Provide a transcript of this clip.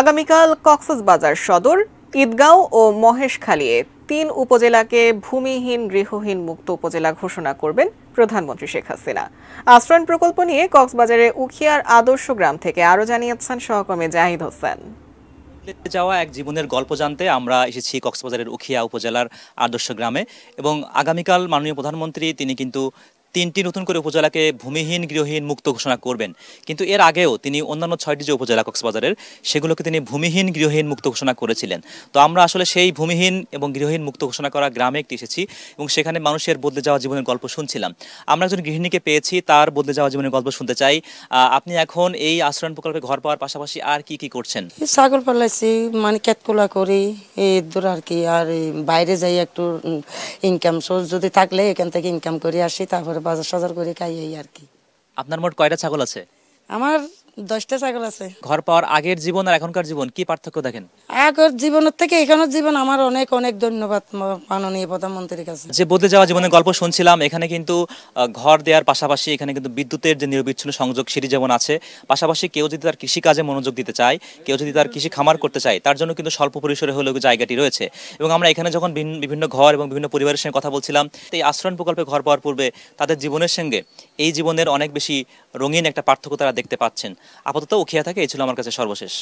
আগামীকাল কক্সবাজার সদর ঈদগাঁও ও মহেশখালীয়ে তিন উপজেলাকে ভূমিহীন গৃহহীন মুক্ত উপজেলা ঘোষণা করবেন প্রধানমন্ত্রী শেখ হাসিনা আশ্রয়ণ প্রকল্প নিয়ে কক্সবাজারের উখিয়ার আদর্শ গ্রাম থেকে আরও জানিয়েছেন সহকর্মী জাহিদ হোসেন যাওয়া এক জীবনের গল্প জানতে আমরা এসেছি কক্সবাজারের উখিয়া উপজেলার আদর্শ গ্রামে এবং আগামীকাল মাননীয় প্রধানমন্ত্রী তিনি কিন্তু তিনটি নতুন করে উপজেলাকে ভূমিহীন গৃহহীন মুক্ত ঘোষণা করবেন কিন্তু এর আগেও তিনি অন্যান্য ছয়টি যে উপজেলা কক্সবাজারের সেগুলোকে তিনি ভূমিহীন গৃহহীন মুক্ত ঘোষণা করেছিলেন তো আমরা আসলে সেই ভূমিহীন এবং গৃহহীন মুক্ত ঘোষণা করা গ্রামে একটি এসেছি এবং সেখানে মানুষের বদলে যাওয়া জীবনের গল্প শুনছিলাম আমরা একজন গৃহিণীকে পেয়েছি তার বদলে যাওয়া জীবনের গল্প শুনতে চাই আপনি এখন এই আশ্রয়ণ প্রকল্পে ঘর পাওয়ার পাশাপাশি আর কি কি করছেন ছাগল পালাইছি মানে ক্যাটকোলা করি এই দূর আর কি আর বাইরে যাই একটু ইনকাম সোর্স যদি থাকলে এখান থেকে ইনকাম করে আসি তারপরে বাজার সাজার করে খাই এই আর কি আপনার মোট কয়টা ছাগল আছে আমার দশটা ছাগল আছে ঘর পাওয়ার আগের জীবন আর এখনকার জীবন কি পার্থক্য দেখেন আগের জীবনের থেকে এখানের জীবন আমার অনেক অনেক ধন্যবাদ মাননীয় প্রধানমন্ত্রীর কাছে যে বদলে যাওয়া জীবনের গল্প শুনছিলাম এখানে কিন্তু ঘর দেওয়ার পাশাপাশি এখানে কিন্তু বিদ্যুতের যে নিরবিচ্ছিন্ন সংযোগ সেটি যেমন আছে পাশাপাশি কেউ যদি তার কৃষিকাজে মনোযোগ দিতে চায় কেউ যদি তার কৃষি খামার করতে চায় তার জন্য কিন্তু স্বল্প পরিসরে হলেও জায়গাটি রয়েছে এবং আমরা এখানে যখন বিভিন্ন ঘর এবং বিভিন্ন পরিবারের সঙ্গে কথা বলছিলাম এই আশ্রয়ণ প্রকল্পে ঘর পাওয়ার পূর্বে তাদের জীবনের সঙ্গে এই জীবনের অনেক বেশি রঙিন একটা পার্থক্য তারা দেখতে পাচ্ছেন আপাতত উখিয়া থাকে এই ছিল আমার কাছে সর্বশেষ